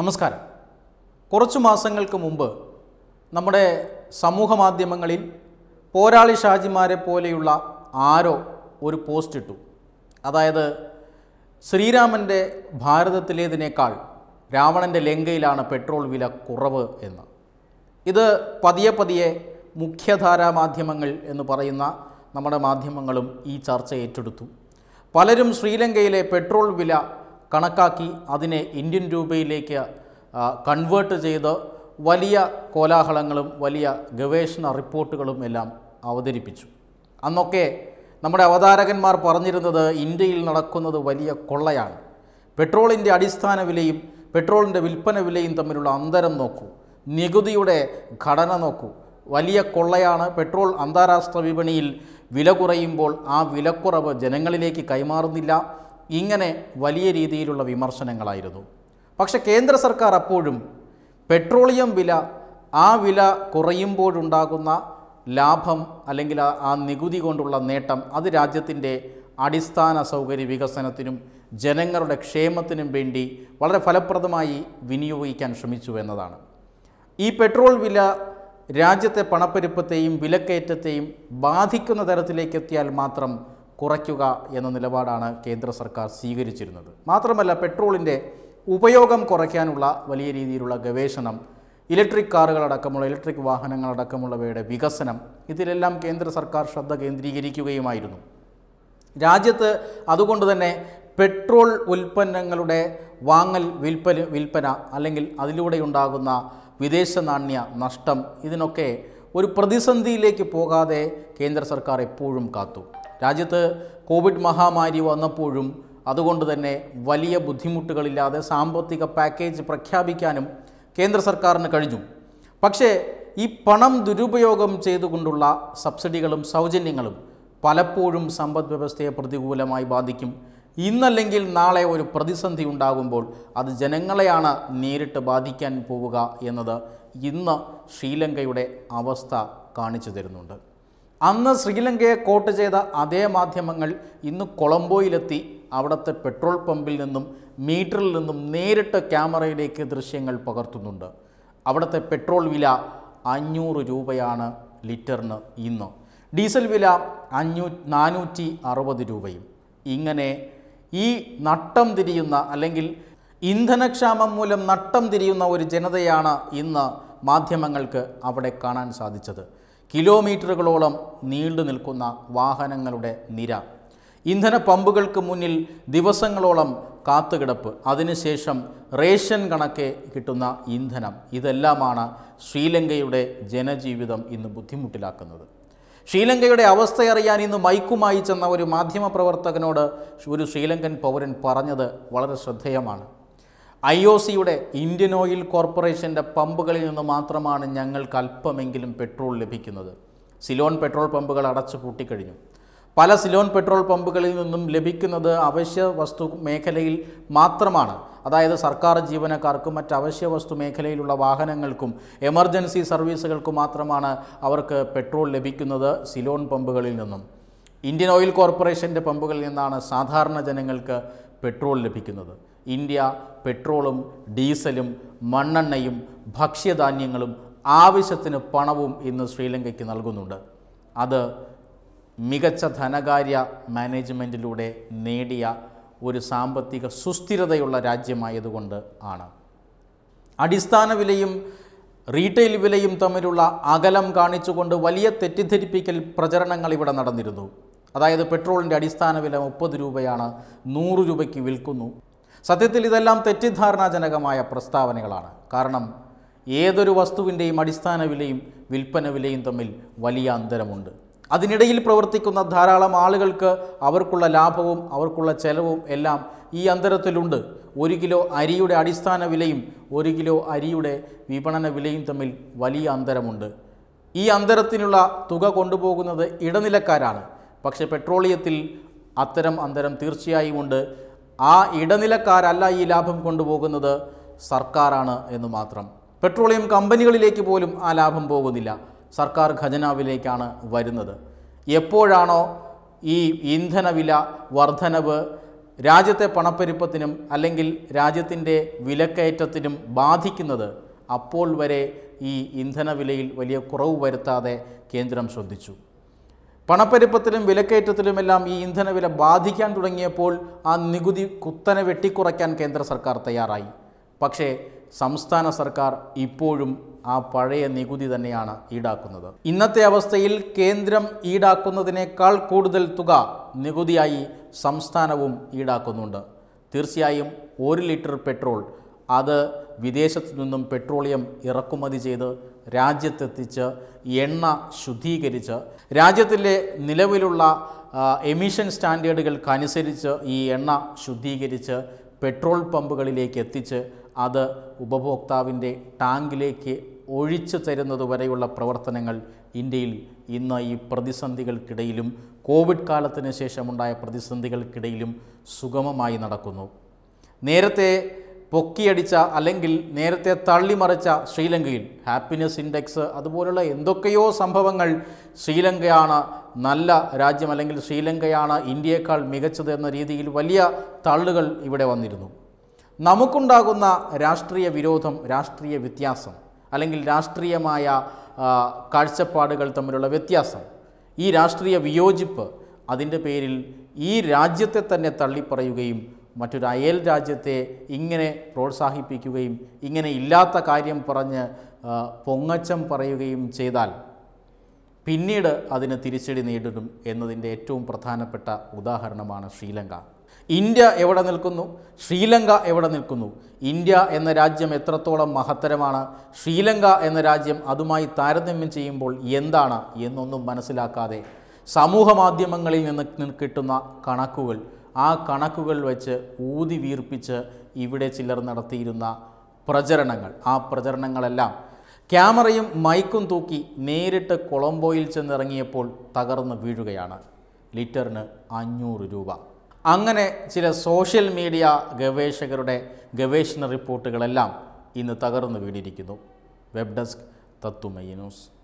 നമസ്കാരം കുറച്ചു മാസങ്ങൾക്ക് മുമ്പ് നമ്മുടെ സമൂഹ മാധ്യമങ്ങളിൽ പോരാളി ഷാജിമാരെ പോലെയുള്ള ആരോ ഒരു പോസ്റ്റ് ഇട്ടു അതായത് ശ്രീരാമൻ്റെ ഭാരതത്തിലേതിനേക്കാൾ രാവണൻ്റെ ലങ്കയിലാണ് പെട്രോൾ വില കുറവ് എന്ന് ഇത് പതിയെ പതിയെ മുഖ്യധാരാ മാധ്യമങ്ങൾ എന്ന് പറയുന്ന നമ്മുടെ മാധ്യമങ്ങളും ഈ ചർച്ച ഏറ്റെടുത്തു പലരും ശ്രീലങ്കയിലെ പെട്രോൾ വില കണക്കാക്കി അതിനെ ഇന്ത്യൻ രൂപയിലേക്ക് കൺവേർട്ട് ചെയ്ത് വലിയ കോലാഹലങ്ങളും വലിയ ഗവേഷണ റിപ്പോർട്ടുകളും എല്ലാം അവതരിപ്പിച്ചു അന്നൊക്കെ നമ്മുടെ അവതാരകന്മാർ പറഞ്ഞിരുന്നത് ഇന്ത്യയിൽ നടക്കുന്നത് വലിയ കൊള്ളയാണ് പെട്രോളിൻ്റെ അടിസ്ഥാന വിലയും പെട്രോളിൻ്റെ വിൽപ്പന വിലയും തമ്മിലുള്ള അന്തരം നോക്കൂ നികുതിയുടെ ഘടന നോക്കൂ വലിയ കൊള്ളയാണ് പെട്രോൾ അന്താരാഷ്ട്ര വിപണിയിൽ വില കുറയുമ്പോൾ ആ വിലക്കുറവ് ജനങ്ങളിലേക്ക് കൈമാറുന്നില്ല ഇങ്ങനെ വലിയ രീതിയിലുള്ള വിമർശനങ്ങളായിരുന്നു പക്ഷെ കേന്ദ്ര സർക്കാർ അപ്പോഴും പെട്രോളിയം വില ആ വില കുറയുമ്പോഴുണ്ടാകുന്ന ലാഭം അല്ലെങ്കിൽ ആ നികുതി കൊണ്ടുള്ള നേട്ടം അത് രാജ്യത്തിൻ്റെ അടിസ്ഥാന സൗകര്യ വികസനത്തിനും ജനങ്ങളുടെ ക്ഷേമത്തിനും വേണ്ടി വളരെ ഫലപ്രദമായി വിനിയോഗിക്കാൻ ശ്രമിച്ചു എന്നതാണ് ഈ പെട്രോൾ വില രാജ്യത്തെ പണപ്പെരുപ്പത്തെയും വിലക്കയറ്റത്തെയും ബാധിക്കുന്ന തരത്തിലേക്ക് എത്തിയാൽ മാത്രം കുറയ്ക്കുക എന്ന നിലപാടാണ് കേന്ദ്ര സർക്കാർ സ്വീകരിച്ചിരുന്നത് മാത്രമല്ല പെട്രോളിൻ്റെ ഉപയോഗം കുറയ്ക്കാനുള്ള വലിയ രീതിയിലുള്ള ഗവേഷണം ഇലക്ട്രിക് കാറുകളടക്കമുള്ള ഇലക്ട്രിക് വാഹനങ്ങളടക്കമുള്ളവയുടെ വികസനം ഇതിലെല്ലാം കേന്ദ്ര സർക്കാർ ശ്രദ്ധ കേന്ദ്രീകരിക്കുകയുമായിരുന്നു രാജ്യത്ത് അതുകൊണ്ട് തന്നെ പെട്രോൾ ഉൽപ്പന്നങ്ങളുടെ വാങ്ങൽ വിൽപ്പ വിൽപ്പന അല്ലെങ്കിൽ ഉണ്ടാകുന്ന വിദേശ നാണ്യ നഷ്ടം ഇതിനൊക്കെ ഒരു പ്രതിസന്ധിയിലേക്ക് പോകാതെ കേന്ദ്ര സർക്കാർ എപ്പോഴും കാത്തു രാജ്യത്ത് കോവിഡ് മഹാമാരി വന്നപ്പോഴും അതുകൊണ്ട് തന്നെ വലിയ ബുദ്ധിമുട്ടുകളില്ലാതെ സാമ്പത്തിക പാക്കേജ് പ്രഖ്യാപിക്കാനും കേന്ദ്ര സർക്കാരിന് കഴിഞ്ഞു പക്ഷേ ഈ പണം ദുരുപയോഗം ചെയ്തുകൊണ്ടുള്ള സബ്സിഡികളും സൗജന്യങ്ങളും പലപ്പോഴും സമ്പദ് വ്യവസ്ഥയെ പ്രതികൂലമായി ബാധിക്കും ഇന്നല്ലെങ്കിൽ നാളെ ഒരു പ്രതിസന്ധി ഉണ്ടാകുമ്പോൾ അത് ജനങ്ങളെയാണ് നേരിട്ട് ബാധിക്കാൻ പോവുക എന്നത് ഇന്ന് ശ്രീലങ്കയുടെ അവസ്ഥ കാണിച്ചു തരുന്നുണ്ട് അന്ന് ശ്രീലങ്കയെ കോട്ട് ചെയ്ത അതേ മാധ്യമങ്ങൾ ഇന്ന് കൊളംബോയിലെത്തി അവിടുത്തെ പെട്രോൾ പമ്പിൽ നിന്നും മീറ്ററിൽ നിന്നും നേരിട്ട് ക്യാമറയിലേക്ക് ദൃശ്യങ്ങൾ പകർത്തുന്നുണ്ട് അവിടുത്തെ പെട്രോൾ വില അഞ്ഞൂറ് രൂപയാണ് ലിറ്ററിന് ഇന്ന് ഡീസൽ വില അഞ്ഞൂ നാനൂറ്റി അറുപത് രൂപയും ഇങ്ങനെ ഈ നട്ടം തിരിയുന്ന അല്ലെങ്കിൽ ഇന്ധനക്ഷാമം മൂലം നട്ടം തിരിയുന്ന ഒരു ജനതയാണ് ഇന്ന് മാധ്യമങ്ങൾക്ക് അവിടെ കാണാൻ സാധിച്ചത് കിലോമീറ്ററുകളോളം നീണ്ടു നിൽക്കുന്ന വാഹനങ്ങളുടെ നിര ഇന്ധന പമ്പുകൾക്ക് മുന്നിൽ ദിവസങ്ങളോളം കാത്തുകിടപ്പ് അതിനുശേഷം റേഷൻ കണക്കെ കിട്ടുന്ന ഇന്ധനം ഇതെല്ലാമാണ് ശ്രീലങ്കയുടെ ജനജീവിതം ഇന്ന് ബുദ്ധിമുട്ടിലാക്കുന്നത് ശ്രീലങ്കയുടെ അവസ്ഥയറിയാൻ ഇന്ന് മൈക്കുമായി ചെന്ന ഒരു മാധ്യമപ്രവർത്തകനോട് ഒരു ശ്രീലങ്കൻ പൗരൻ പറഞ്ഞത് വളരെ ശ്രദ്ധേയമാണ് ഐ ഒ സിയുടെ ഇന്ത്യൻ ഓയിൽ കോർപ്പറേഷൻ്റെ പമ്പുകളിൽ നിന്ന് മാത്രമാണ് ഞങ്ങൾക്ക് അല്പമെങ്കിലും പെട്രോൾ ലഭിക്കുന്നത് സിലോൺ പെട്രോൾ പമ്പുകൾ അടച്ചു പൂട്ടിക്കഴിഞ്ഞു പല സിലോൺ പെട്രോൾ പമ്പുകളിൽ നിന്നും ലഭിക്കുന്നത് അവശ്യ വസ്തു മേഖലയിൽ മാത്രമാണ് അതായത് സർക്കാർ ജീവനക്കാർക്കും മറ്റ് അവശ്യ വസ്തു മേഖലയിലുള്ള വാഹനങ്ങൾക്കും എമർജൻസി സർവീസുകൾക്കും മാത്രമാണ് അവർക്ക് പെട്രോൾ ലഭിക്കുന്നത് സിലോൺ പമ്പുകളിൽ നിന്നും ഇന്ത്യൻ ഓയിൽ കോർപ്പറേഷൻ്റെ പമ്പുകളിൽ നിന്നാണ് സാധാരണ ജനങ്ങൾക്ക് പെട്രോൾ ലഭിക്കുന്നത് ഇന്ത്യ പെട്രോളും ഡീസലും മണ്ണെണ്ണയും ഭക്ഷ്യധാന്യങ്ങളും ആവശ്യത്തിന് പണവും ഇന്ന് ശ്രീലങ്കയ്ക്ക് നൽകുന്നുണ്ട് അത് മികച്ച ധനകാര്യ മാനേജ്മെൻറ്റിലൂടെ നേടിയ ഒരു സാമ്പത്തിക സുസ്ഥിരതയുള്ള രാജ്യമായതുകൊണ്ട് ആണ് അടിസ്ഥാന വിലയും റീറ്റെയിൽ വിലയും തമ്മിലുള്ള അകലം കാണിച്ചുകൊണ്ട് വലിയ തെറ്റിദ്ധരിപ്പിക്കൽ പ്രചരണങ്ങൾ ഇവിടെ നടന്നിരുന്നു അതായത് പെട്രോളിൻ്റെ അടിസ്ഥാന വില മുപ്പത് രൂപയാണ് നൂറ് രൂപയ്ക്ക് വിൽക്കുന്നു സത്യത്തിൽ ഇതെല്ലാം തെറ്റിദ്ധാരണാജനകമായ പ്രസ്താവനകളാണ് കാരണം ഏതൊരു വസ്തുവിൻ്റെയും അടിസ്ഥാന വിലയും വിൽപ്പന വിലയും തമ്മിൽ വലിയ അന്തരമുണ്ട് അതിനിടയിൽ പ്രവർത്തിക്കുന്ന ധാരാളം ആളുകൾക്ക് അവർക്കുള്ള ലാഭവും അവർക്കുള്ള ചെലവും എല്ലാം ഈ അന്തരത്തിലുണ്ട് ഒരു കിലോ അരിയുടെ അടിസ്ഥാന വിലയും ഒരു കിലോ അരിയുടെ വിപണന വിലയും തമ്മിൽ വലിയ അന്തരമുണ്ട് ഈ അന്തരത്തിനുള്ള തുക കൊണ്ടുപോകുന്നത് ഇടനിലക്കാരാണ് പക്ഷേ പെട്രോളിയത്തിൽ അത്തരം അന്തരം തീർച്ചയായും ഉണ്ട് ആ ഇടനിലക്കാരല്ല ഈ ലാഭം കൊണ്ടുപോകുന്നത് സർക്കാരാണ് എന്ന് മാത്രം പെട്രോളിയം കമ്പനികളിലേക്ക് പോലും ആ ലാഭം പോകുന്നില്ല സർക്കാർ ഖജനാവിലേക്കാണ് വരുന്നത് എപ്പോഴാണോ ഈ ഇന്ധനവില വർധനവ് രാജ്യത്തെ പണപ്പെരുപ്പത്തിനും അല്ലെങ്കിൽ രാജ്യത്തിൻ്റെ വിലക്കയറ്റത്തിനും ബാധിക്കുന്നത് അപ്പോൾ വരെ ഈ ഇന്ധനവിലയിൽ വലിയ കുറവ് വരുത്താതെ കേന്ദ്രം ശ്രദ്ധിച്ചു പണപ്പെരുപ്പത്തിലും വിലക്കയറ്റത്തിലുമെല്ലാം ഈ ഇന്ധനവില ബാധിക്കാൻ തുടങ്ങിയപ്പോൾ ആ നികുതി കുത്തനെ വെട്ടിക്കുറയ്ക്കാൻ കേന്ദ്ര സർക്കാർ തയ്യാറായി പക്ഷേ സംസ്ഥാന സർക്കാർ ഇപ്പോഴും ആ പഴയ നികുതി തന്നെയാണ് ഈടാക്കുന്നത് ഇന്നത്തെ അവസ്ഥയിൽ കേന്ദ്രം ഈടാക്കുന്നതിനേക്കാൾ കൂടുതൽ തുക നികുതിയായി സംസ്ഥാനവും ഈടാക്കുന്നുണ്ട് തീർച്ചയായും ഒരു ലിറ്റർ പെട്രോൾ അത് വിദേശത്തു നിന്നും പെട്രോളിയം ഇറക്കുമതി ചെയ്ത് രാജ്യത്തെത്തിച്ച് എണ്ണ ശുദ്ധീകരിച്ച് രാജ്യത്തിലെ നിലവിലുള്ള എമിഷൻ സ്റ്റാൻഡേർഡുകൾക്ക് അനുസരിച്ച് ഈ എണ്ണ ശുദ്ധീകരിച്ച് പെട്രോൾ പമ്പുകളിലേക്ക് എത്തിച്ച് അത് ഉപഭോക്താവിൻ്റെ ടാങ്കിലേക്ക് ഒഴിച്ചു വരെയുള്ള പ്രവർത്തനങ്ങൾ ഇന്ത്യയിൽ ഇന്ന് ഈ പ്രതിസന്ധികൾക്കിടയിലും കോവിഡ് കാലത്തിന് ശേഷമുണ്ടായ പ്രതിസന്ധികൾക്കിടയിലും സുഗമമായി നടക്കുന്നു നേരത്തെ പൊക്കിയടിച്ച അല്ലെങ്കിൽ നേരത്തെ തള്ളിമറിച്ച ശ്രീലങ്കയിൽ ഹാപ്പിനെസ് ഇൻഡെക്സ് അതുപോലുള്ള എന്തൊക്കെയോ സംഭവങ്ങൾ ശ്രീലങ്കയാണ് നല്ല രാജ്യം അല്ലെങ്കിൽ ശ്രീലങ്കയാണ് ഇന്ത്യയേക്കാൾ മികച്ചത് എന്ന രീതിയിൽ വലിയ തള്ളുകൾ ഇവിടെ വന്നിരുന്നു നമുക്കുണ്ടാകുന്ന രാഷ്ട്രീയ വിരോധം രാഷ്ട്രീയ വ്യത്യാസം അല്ലെങ്കിൽ രാഷ്ട്രീയമായ കാഴ്ചപ്പാടുകൾ തമ്മിലുള്ള വ്യത്യാസം ഈ രാഷ്ട്രീയ വിയോജിപ്പ് അതിൻ്റെ പേരിൽ ഈ രാജ്യത്തെ തന്നെ തള്ളിപ്പറയുകയും മറ്റൊരു അയൽ രാജ്യത്തെ ഇങ്ങനെ പ്രോത്സാഹിപ്പിക്കുകയും ഇങ്ങനെ ഇല്ലാത്ത കാര്യം പറഞ്ഞ് പൊങ്ങച്ചം പറയുകയും ചെയ്താൽ പിന്നീട് അതിന് തിരിച്ചടി നേടിടും എന്നതിൻ്റെ ഏറ്റവും പ്രധാനപ്പെട്ട ഉദാഹരണമാണ് ശ്രീലങ്ക ഇന്ത്യ എവിടെ നിൽക്കുന്നു ശ്രീലങ്ക എവിടെ നിൽക്കുന്നു ഇന്ത്യ എന്ന രാജ്യം എത്രത്തോളം മഹത്തരമാണ് ശ്രീലങ്ക എന്ന രാജ്യം അതുമായി താരതമ്യം ചെയ്യുമ്പോൾ എന്താണ് എന്നൊന്നും മനസ്സിലാക്കാതെ സമൂഹ മാധ്യമങ്ങളിൽ നിന്ന് കിട്ടുന്ന കണക്കുകൾ ആ കണക്കുകൾ വെച്ച് ഊതി വീർപ്പിച്ച് ഇവിടെ ചിലർ നടത്തിയിരുന്ന പ്രചരണങ്ങൾ ആ പ്രചരണങ്ങളെല്ലാം ക്യാമറയും മൈക്കും തൂക്കി നേരിട്ട് കൊളംബോയിൽ ചെന്നിറങ്ങിയപ്പോൾ തകർന്നു വീഴുകയാണ് ലിറ്ററിന് അഞ്ഞൂറ് രൂപ അങ്ങനെ ചില സോഷ്യൽ മീഡിയ ഗവേഷകരുടെ ഗവേഷണ റിപ്പോർട്ടുകളെല്ലാം ഇന്ന് തകർന്നു വീടിയിരിക്കുന്നു വെബ് ഡെസ്ക് തത്തുമയി ന്യൂസ്